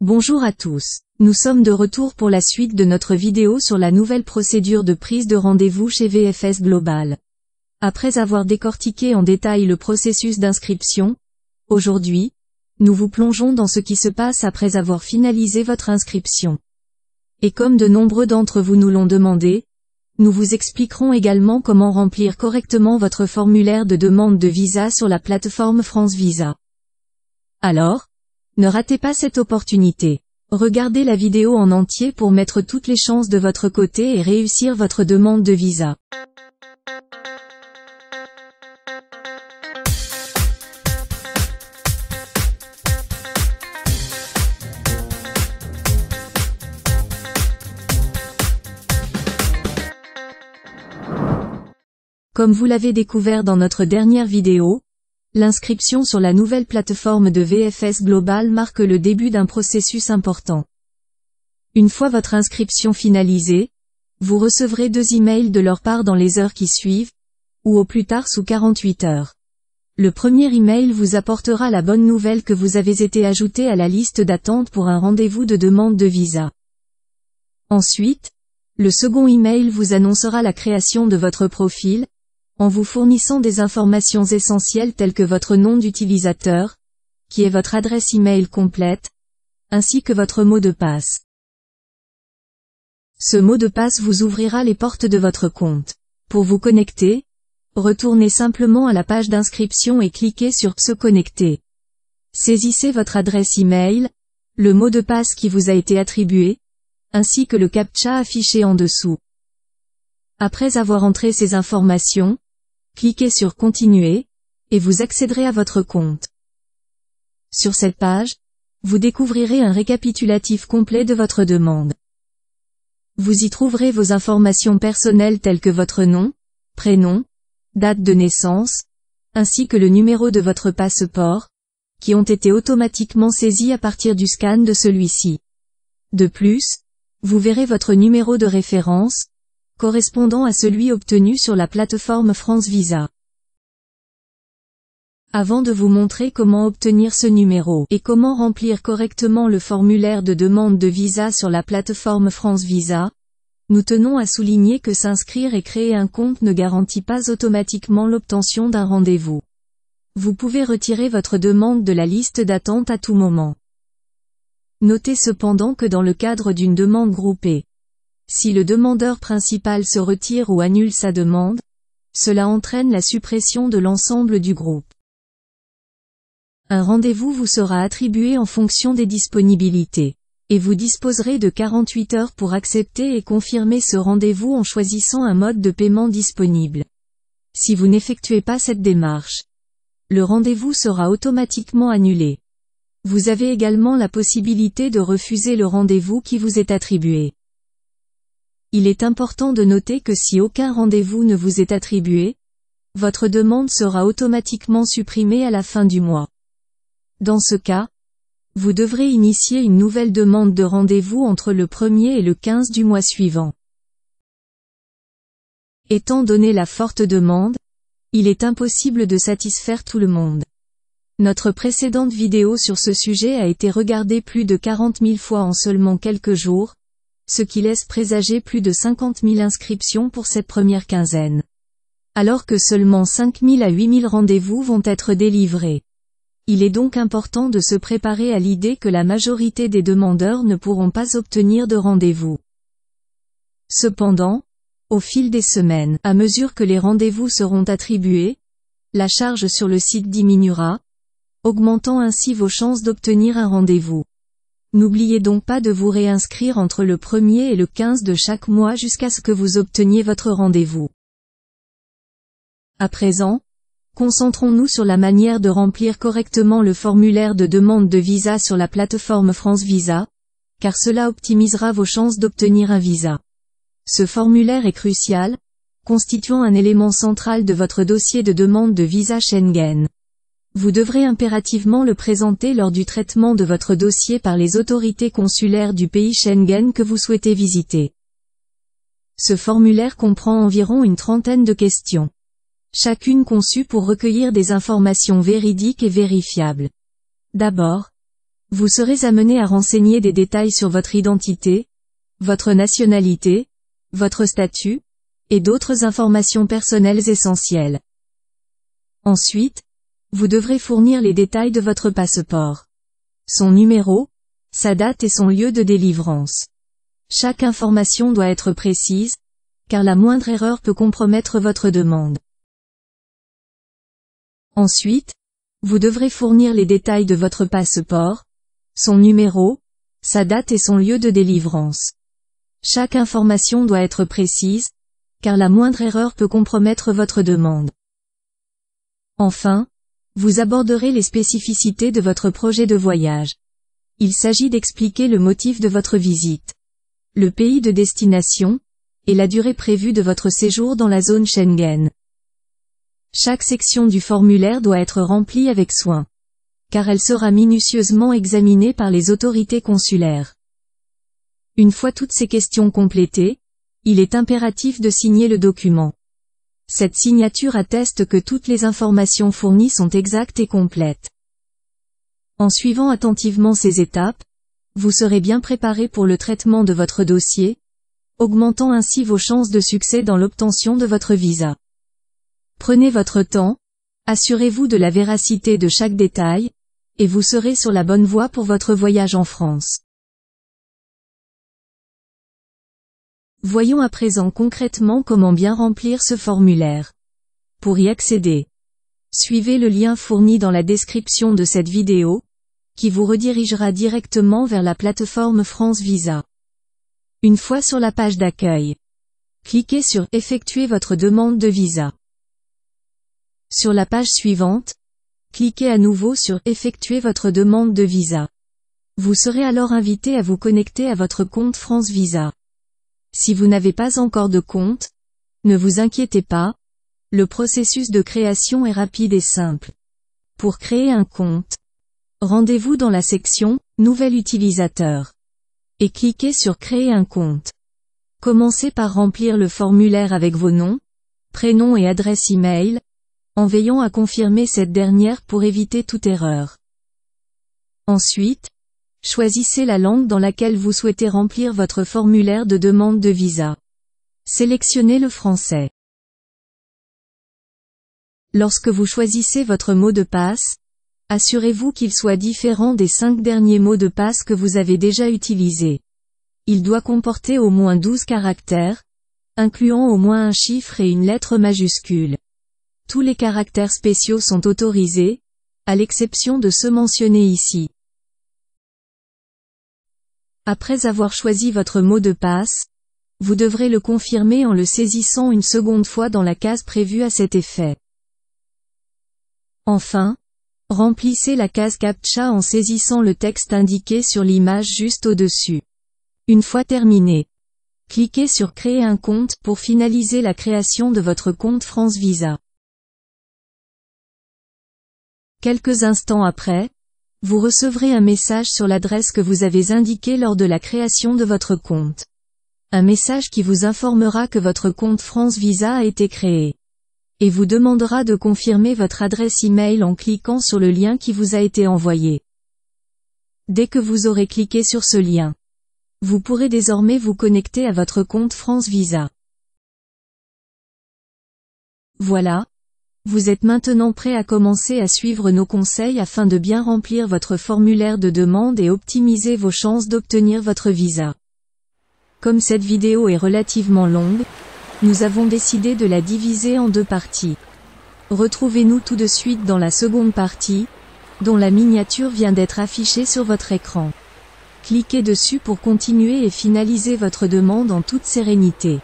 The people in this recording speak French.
Bonjour à tous. Nous sommes de retour pour la suite de notre vidéo sur la nouvelle procédure de prise de rendez-vous chez VFS Global. Après avoir décortiqué en détail le processus d'inscription, aujourd'hui, nous vous plongeons dans ce qui se passe après avoir finalisé votre inscription. Et comme de nombreux d'entre vous nous l'ont demandé, nous vous expliquerons également comment remplir correctement votre formulaire de demande de visa sur la plateforme France Visa. Alors, ne ratez pas cette opportunité. Regardez la vidéo en entier pour mettre toutes les chances de votre côté et réussir votre demande de visa. Comme vous l'avez découvert dans notre dernière vidéo, L'inscription sur la nouvelle plateforme de VFS Global marque le début d'un processus important. Une fois votre inscription finalisée, vous recevrez deux emails de leur part dans les heures qui suivent, ou au plus tard sous 48 heures. Le premier email vous apportera la bonne nouvelle que vous avez été ajouté à la liste d'attente pour un rendez-vous de demande de visa. Ensuite, le second email vous annoncera la création de votre profil, en vous fournissant des informations essentielles telles que votre nom d'utilisateur, qui est votre adresse e-mail complète, ainsi que votre mot de passe. Ce mot de passe vous ouvrira les portes de votre compte. Pour vous connecter, retournez simplement à la page d'inscription et cliquez sur Se connecter. Saisissez votre adresse e-mail, le mot de passe qui vous a été attribué, ainsi que le CAPTCHA affiché en dessous. Après avoir entré ces informations, cliquez sur Continuer, et vous accéderez à votre compte. Sur cette page, vous découvrirez un récapitulatif complet de votre demande. Vous y trouverez vos informations personnelles telles que votre nom, prénom, date de naissance, ainsi que le numéro de votre passeport, qui ont été automatiquement saisis à partir du scan de celui-ci. De plus, vous verrez votre numéro de référence, correspondant à celui obtenu sur la plateforme France Visa. Avant de vous montrer comment obtenir ce numéro et comment remplir correctement le formulaire de demande de visa sur la plateforme France Visa, nous tenons à souligner que s'inscrire et créer un compte ne garantit pas automatiquement l'obtention d'un rendez-vous. Vous pouvez retirer votre demande de la liste d'attente à tout moment. Notez cependant que dans le cadre d'une demande groupée, si le demandeur principal se retire ou annule sa demande, cela entraîne la suppression de l'ensemble du groupe. Un rendez-vous vous sera attribué en fonction des disponibilités. Et vous disposerez de 48 heures pour accepter et confirmer ce rendez-vous en choisissant un mode de paiement disponible. Si vous n'effectuez pas cette démarche, le rendez-vous sera automatiquement annulé. Vous avez également la possibilité de refuser le rendez-vous qui vous est attribué. Il est important de noter que si aucun rendez-vous ne vous est attribué, votre demande sera automatiquement supprimée à la fin du mois. Dans ce cas, vous devrez initier une nouvelle demande de rendez-vous entre le 1er et le 15 du mois suivant. Étant donné la forte demande, il est impossible de satisfaire tout le monde. Notre précédente vidéo sur ce sujet a été regardée plus de 40 000 fois en seulement quelques jours, ce qui laisse présager plus de 50 000 inscriptions pour cette première quinzaine. Alors que seulement 5 000 à 8 000 rendez-vous vont être délivrés. Il est donc important de se préparer à l'idée que la majorité des demandeurs ne pourront pas obtenir de rendez-vous. Cependant, au fil des semaines, à mesure que les rendez-vous seront attribués, la charge sur le site diminuera, augmentant ainsi vos chances d'obtenir un rendez-vous. N'oubliez donc pas de vous réinscrire entre le 1er et le 15 de chaque mois jusqu'à ce que vous obteniez votre rendez-vous. À présent, concentrons-nous sur la manière de remplir correctement le formulaire de demande de visa sur la plateforme France Visa, car cela optimisera vos chances d'obtenir un visa. Ce formulaire est crucial, constituant un élément central de votre dossier de demande de visa Schengen vous devrez impérativement le présenter lors du traitement de votre dossier par les autorités consulaires du pays Schengen que vous souhaitez visiter. Ce formulaire comprend environ une trentaine de questions. Chacune conçue pour recueillir des informations véridiques et vérifiables. D'abord, vous serez amené à renseigner des détails sur votre identité, votre nationalité, votre statut, et d'autres informations personnelles essentielles. Ensuite, vous devrez fournir les détails de votre passeport. Son numéro, sa date et son lieu de délivrance. Chaque information doit être précise, car la moindre erreur peut compromettre votre demande. Ensuite, vous devrez fournir les détails de votre passeport, son numéro, sa date et son lieu de délivrance. Chaque information doit être précise, car la moindre erreur peut compromettre votre demande. Enfin, vous aborderez les spécificités de votre projet de voyage. Il s'agit d'expliquer le motif de votre visite, le pays de destination, et la durée prévue de votre séjour dans la zone Schengen. Chaque section du formulaire doit être remplie avec soin, car elle sera minutieusement examinée par les autorités consulaires. Une fois toutes ces questions complétées, il est impératif de signer le document. Cette signature atteste que toutes les informations fournies sont exactes et complètes. En suivant attentivement ces étapes, vous serez bien préparé pour le traitement de votre dossier, augmentant ainsi vos chances de succès dans l'obtention de votre visa. Prenez votre temps, assurez-vous de la véracité de chaque détail, et vous serez sur la bonne voie pour votre voyage en France. Voyons à présent concrètement comment bien remplir ce formulaire. Pour y accéder, suivez le lien fourni dans la description de cette vidéo, qui vous redirigera directement vers la plateforme France Visa. Une fois sur la page d'accueil, cliquez sur Effectuer votre demande de visa. Sur la page suivante, cliquez à nouveau sur Effectuer votre demande de visa. Vous serez alors invité à vous connecter à votre compte France Visa. Si vous n'avez pas encore de compte, ne vous inquiétez pas, le processus de création est rapide et simple. Pour créer un compte, rendez-vous dans la section Nouvel utilisateur et cliquez sur Créer un compte. Commencez par remplir le formulaire avec vos noms, prénoms et adresse mail en veillant à confirmer cette dernière pour éviter toute erreur. Ensuite, Choisissez la langue dans laquelle vous souhaitez remplir votre formulaire de demande de visa. Sélectionnez le français. Lorsque vous choisissez votre mot de passe, assurez-vous qu'il soit différent des cinq derniers mots de passe que vous avez déjà utilisés. Il doit comporter au moins 12 caractères, incluant au moins un chiffre et une lettre majuscule. Tous les caractères spéciaux sont autorisés, à l'exception de ceux mentionnés ici. Après avoir choisi votre mot de passe, vous devrez le confirmer en le saisissant une seconde fois dans la case prévue à cet effet. Enfin, remplissez la case CAPTCHA en saisissant le texte indiqué sur l'image juste au-dessus. Une fois terminé, cliquez sur Créer un compte pour finaliser la création de votre compte France Visa. Quelques instants après, vous recevrez un message sur l'adresse que vous avez indiquée lors de la création de votre compte. Un message qui vous informera que votre compte France Visa a été créé. Et vous demandera de confirmer votre adresse e-mail en cliquant sur le lien qui vous a été envoyé. Dès que vous aurez cliqué sur ce lien, vous pourrez désormais vous connecter à votre compte France Visa. Voilà, vous êtes maintenant prêt à commencer à suivre nos conseils afin de bien remplir votre formulaire de demande et optimiser vos chances d'obtenir votre visa. Comme cette vidéo est relativement longue, nous avons décidé de la diviser en deux parties. Retrouvez-nous tout de suite dans la seconde partie, dont la miniature vient d'être affichée sur votre écran. Cliquez dessus pour continuer et finaliser votre demande en toute sérénité.